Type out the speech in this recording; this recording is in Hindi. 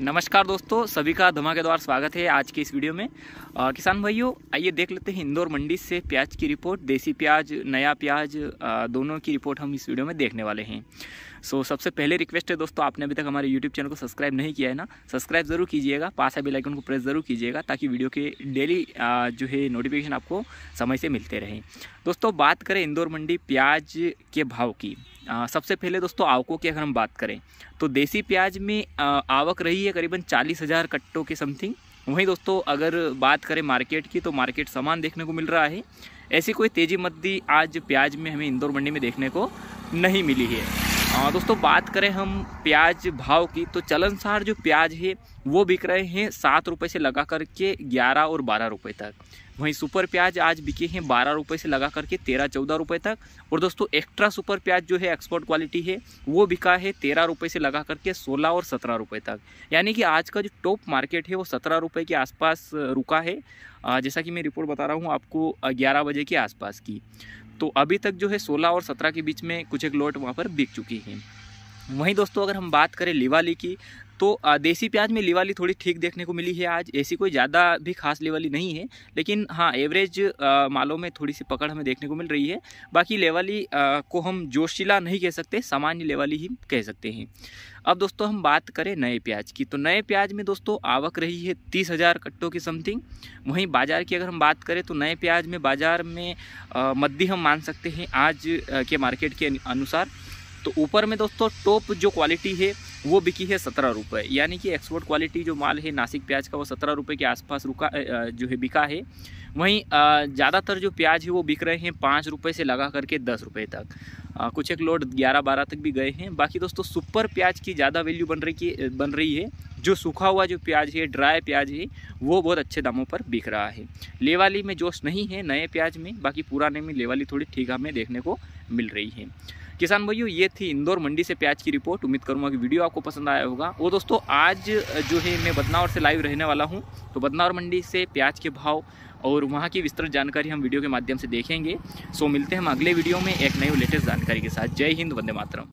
नमस्कार दोस्तों सभी का धमाकेदार स्वागत है आज के इस वीडियो में आ, किसान भाइयों आइए देख लेते हैं इंदौर मंडी से प्याज की रिपोर्ट देसी प्याज नया प्याज आ, दोनों की रिपोर्ट हम इस वीडियो में देखने वाले हैं सो सबसे पहले रिक्वेस्ट है दोस्तों आपने अभी तक हमारे यूट्यूब चैनल को सब्सक्राइब नहीं किया है ना सब्सक्राइब ज़रूर कीजिएगा पास है बेलाइकन को प्रेस ज़रूर कीजिएगा ताकि वीडियो के डेली जो है नोटिफिकेशन आपको समय से मिलते रहें दोस्तों बात करें इंदौर मंडी प्याज के भाव की आ, सबसे पहले दोस्तों आवकों की अगर हम बात करें तो देसी प्याज में आ, आवक रही है करीबन चालीस हज़ार कट्टों के समथिंग वहीं दोस्तों अगर बात करें मार्केट की तो मार्केट समान देखने को मिल रहा है ऐसी कोई तेज़ी मद्दी आज प्याज में हमें इंदौर मंडी में देखने को नहीं मिली है हाँ, दोस्तों बात करें हम प्याज भाव की तो चलनसार जो प्याज है वो बिक रहे हैं सात रुपये से लगा करके ग्यारह और बारह रुपये तक वहीं सुपर प्याज आज बिके हैं बारह रुपये से लगा करके तेरह चौदह रुपये तक और दोस्तों एक्स्ट्रा सुपर प्याज जो है एक्सपोर्ट क्वालिटी है वो बिका है तेरह रुपये से लगा करके सोलह और सत्रह रुपये तक यानी कि आज का जो टॉप मार्केट है वो सत्रह रुपये के आसपास रुका है जैसा कि मैं रिपोर्ट बता रहा हूँ आपको ग्यारह बजे के आसपास की तो अभी तक जो है सोलह और सत्रह के बीच में कुछ एक लॉट वहाँ पर बिक चुकी हैं वहीं दोस्तों अगर हम बात करें लिवाली की तो देसी प्याज में लेवाली थोड़ी ठीक देखने को मिली है आज ऐसी कोई ज़्यादा भी खास लेवाली नहीं है लेकिन हाँ एवरेज मालों में थोड़ी सी पकड़ हमें देखने को मिल रही है बाकी लेवाली को हम जोशीला नहीं कह सकते सामान्य लेवाली ही कह सकते हैं अब दोस्तों हम बात करें नए प्याज की तो नए प्याज में दोस्तों आवक रही है तीस हज़ार कट्टों की समथिंग वहीं बाज़ार की अगर हम बात करें तो नए प्याज में बाज़ार में मद्दी हम मान सकते हैं आज के मार्केट के अनुसार तो ऊपर में दोस्तों टॉप जो क्वालिटी है वो बिकी है सत्रह रुपये यानी कि एक्सपोर्ट क्वालिटी जो माल है नासिक प्याज का वो सत्रह रुपये के आसपास रुका जो है बिका है वहीं ज़्यादातर जो प्याज है वो बिक रहे हैं पाँच रुपये से लगा करके दस रुपये तक कुछ एक लोड ग्यारह बारह तक भी गए हैं बाकी दोस्तों सुपर प्याज की ज़्यादा वैल्यू बन रही की बन रही है जो सूखा हुआ जो प्याज है ड्राई प्याज है वो बहुत अच्छे दामों पर बिक रहा है लेवाली में जोश नहीं है नए प्याज में बाकी पुराने में लेवाली थोड़ी ठीक हमें देखने को मिल रही है किसान भाइयों ये थी इंदौर मंडी से प्याज की रिपोर्ट उम्मीद करूंगा कि वीडियो आपको पसंद आया होगा और दोस्तों आज जो है मैं बदनावर से लाइव रहने वाला हूँ तो बदनावर मंडी से प्याज के भाव और वहाँ की विस्तृत जानकारी हम वीडियो के माध्यम से देखेंगे सो मिलते हैं हम अगले वीडियो में एक नई लेटेस्ट जानकारी के साथ जय हिंद वंदे मातरम